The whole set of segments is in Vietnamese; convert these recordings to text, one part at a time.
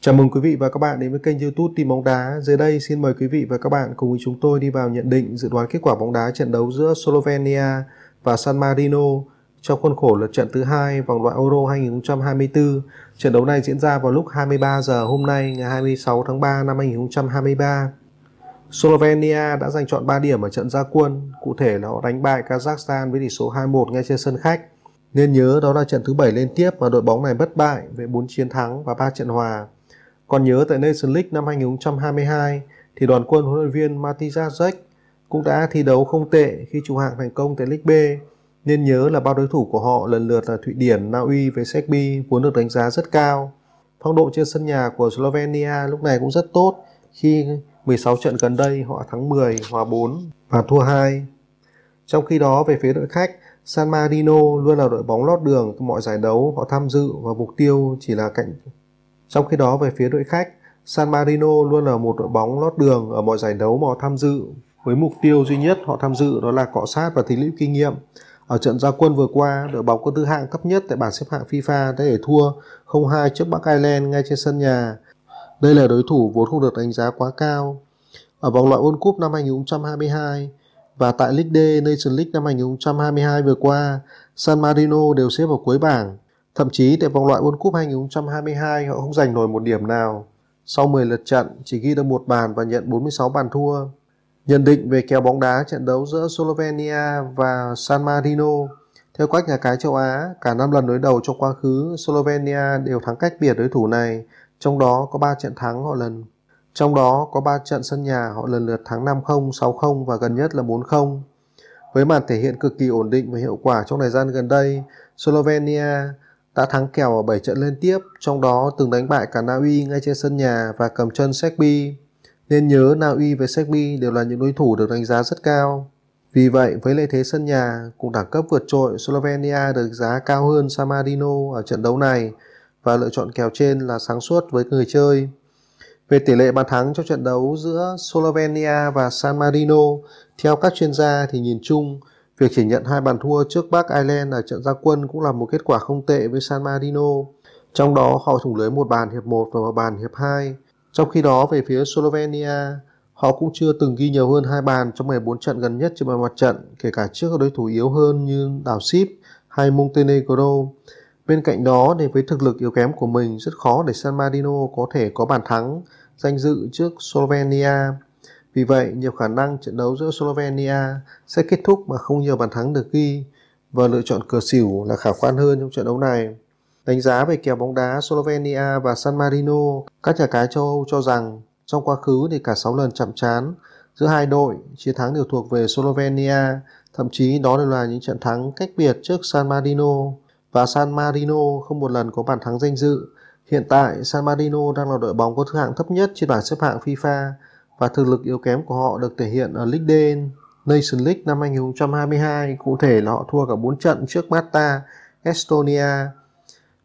Chào mừng quý vị và các bạn đến với kênh youtube Tìm Bóng Đá. Dưới đây xin mời quý vị và các bạn cùng với chúng tôi đi vào nhận định dự đoán kết quả bóng đá trận đấu giữa Slovenia và San Marino trong khuôn khổ lượt trận thứ hai vòng loại Euro 2024. Trận đấu này diễn ra vào lúc 23 giờ hôm nay ngày 26 tháng 3 năm 2023. Slovenia đã giành chọn 3 điểm ở trận gia quân, cụ thể là họ đánh bại Kazakhstan với tỷ số 2-1 ngay trên sân khách. Nên nhớ đó là trận thứ 7 liên tiếp mà đội bóng này bất bại với 4 chiến thắng và 3 trận hòa. Còn nhớ tại Nation League năm 2022 thì đoàn quân huấn luyện viên Matija Zek cũng đã thi đấu không tệ khi trụ hạng thành công tại League B. Nên nhớ là ba đối thủ của họ lần lượt là Thụy Điển, Na Uy với Serbia vốn được đánh giá rất cao. Phong độ trên sân nhà của Slovenia lúc này cũng rất tốt khi 16 trận gần đây họ thắng 10, hòa 4 và thua 2. Trong khi đó về phía đội khách, San Marino luôn là đội bóng lót đường mọi giải đấu họ tham dự và mục tiêu chỉ là cạnh trong khi đó về phía đội khách, San Marino luôn là một đội bóng lót đường ở mọi giải đấu mà họ tham dự với mục tiêu duy nhất họ tham dự đó là cọ sát và tích lũy kinh nghiệm. Ở trận gia quân vừa qua, đội bóng có tư hạng thấp nhất tại bảng xếp hạng FIFA đã để thua 0-2 trước Bắc Ireland ngay trên sân nhà. Đây là đối thủ vốn không được đánh giá quá cao. Ở vòng loại World Cup năm 2022 và tại League D Nation League năm 2022 vừa qua, San Marino đều xếp vào cuối bảng Thậm chí tại vòng loại World Cup 2022 họ không giành nổi một điểm nào. Sau 10 lượt trận chỉ ghi được một bàn và nhận 46 bàn thua. Nhận định về kèo bóng đá trận đấu giữa Slovenia và San Marino theo cách nhà cái châu Á, cả 5 lần đối đầu trong quá khứ, Slovenia đều thắng cách biệt đối thủ này, trong đó có 3 trận thắng họ lần. Trong đó có 3 trận sân nhà họ lần lượt thắng 5-0, 6-0 và gần nhất là 4-0. Với màn thể hiện cực kỳ ổn định và hiệu quả trong thời gian gần đây, Slovenia đã thắng kèo ở 7 trận liên tiếp, trong đó từng đánh bại cả Na Uy ngay trên sân nhà và cầm chân Serbia. Nên nhớ Na Uy với Serbia đều là những đối thủ được đánh giá rất cao. Vì vậy, với lợi thế sân nhà cùng đẳng cấp vượt trội, Slovenia được giá cao hơn San Marino ở trận đấu này và lựa chọn kèo trên là sáng suốt với người chơi. Về tỷ lệ bàn thắng cho trận đấu giữa Slovenia và San Marino, theo các chuyên gia thì nhìn chung Việc chỉ nhận hai bàn thua trước Bắc Ireland ở trận gia quân cũng là một kết quả không tệ với San Marino. Trong đó họ thủng lưới một bàn hiệp 1 và một bàn hiệp 2. Trong khi đó về phía Slovenia, họ cũng chưa từng ghi nhiều hơn hai bàn trong 14 trận gần nhất trên mọi mặt trận, kể cả trước các đối thủ yếu hơn như đảo Sip hay Montenegro. Bên cạnh đó, để với thực lực yếu kém của mình, rất khó để San Marino có thể có bàn thắng danh dự trước Slovenia. Vì vậy, nhiều khả năng trận đấu giữa Slovenia sẽ kết thúc mà không nhiều bàn thắng được ghi và lựa chọn cửa xỉu là khả quan hơn trong trận đấu này. Đánh giá về kèo bóng đá Slovenia và San Marino, các nhà cái châu Âu cho rằng trong quá khứ thì cả 6 lần chạm trán giữa hai đội, chiến thắng đều thuộc về Slovenia, thậm chí đó đều là những trận thắng cách biệt trước San Marino và San Marino không một lần có bàn thắng danh dự. Hiện tại San Marino đang là đội bóng có thứ hạng thấp nhất trên bảng xếp hạng FIFA và thực lực yếu kém của họ được thể hiện ở League D Nation League năm 2022, cụ thể là họ thua cả 4 trận trước Malta, Estonia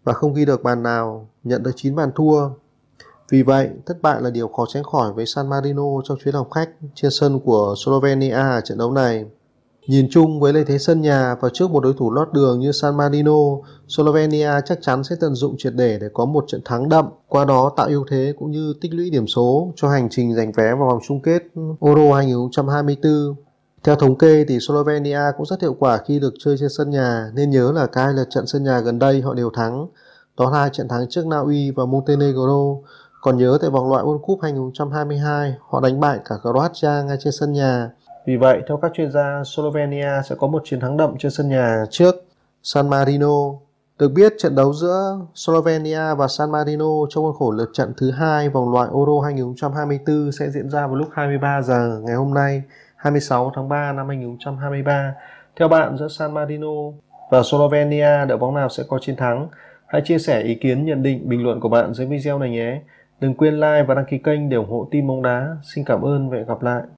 và không ghi được bàn nào, nhận được 9 bàn thua. Vì vậy, thất bại là điều khó tránh khỏi với San Marino trong chuyến làm khách trên sân của Slovenia ở trận đấu này. Nhìn chung với lợi thế sân nhà và trước một đối thủ lót đường như San Marino, Slovenia chắc chắn sẽ tận dụng triệt để để có một trận thắng đậm, qua đó tạo ưu thế cũng như tích lũy điểm số cho hành trình giành vé vào vòng chung kết Euro 2024. Theo thống kê thì Slovenia cũng rất hiệu quả khi được chơi trên sân nhà nên nhớ là cả hai lượt trận sân nhà gần đây họ đều thắng. Đó là hai trận thắng trước Na Uy và Montenegro. Còn nhớ tại vòng loại World Cup 2022 họ đánh bại cả Croatia ngay trên sân nhà. Vì vậy, theo các chuyên gia, Slovenia sẽ có một chiến thắng đậm trên sân nhà trước San Marino. Được biết, trận đấu giữa Slovenia và San Marino trong khuôn khổ lượt trận thứ hai vòng loại Euro 2024 sẽ diễn ra vào lúc 23 giờ ngày hôm nay, 26 tháng 3 năm 2023. Theo bạn, giữa San Marino và Slovenia, đội bóng nào sẽ có chiến thắng? Hãy chia sẻ ý kiến, nhận định, bình luận của bạn dưới video này nhé. Đừng quên like và đăng ký kênh để ủng hộ team bóng đá. Xin cảm ơn và hẹn gặp lại.